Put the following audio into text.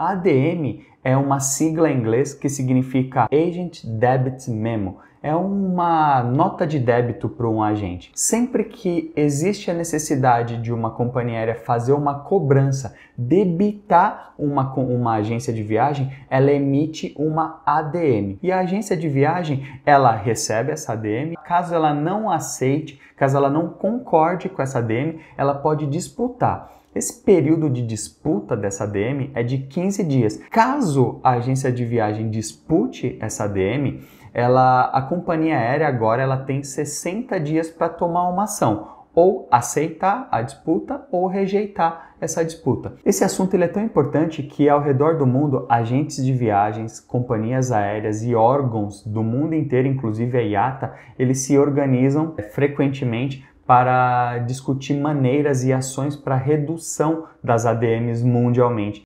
ADM é uma sigla em inglês que significa Agent Debit Memo. É uma nota de débito para um agente. Sempre que existe a necessidade de uma companhia aérea fazer uma cobrança, debitar uma, uma agência de viagem, ela emite uma ADM. E a agência de viagem, ela recebe essa ADM. Caso ela não aceite, caso ela não concorde com essa ADM, ela pode disputar. Esse período de disputa dessa ADM é de 15 dias. Caso Caso a agência de viagem dispute essa DM, ela, a companhia aérea agora ela tem 60 dias para tomar uma ação, ou aceitar a disputa ou rejeitar essa disputa. Esse assunto ele é tão importante que ao redor do mundo, agentes de viagens, companhias aéreas e órgãos do mundo inteiro, inclusive a IATA, eles se organizam eh, frequentemente para discutir maneiras e ações para redução das ADMs mundialmente.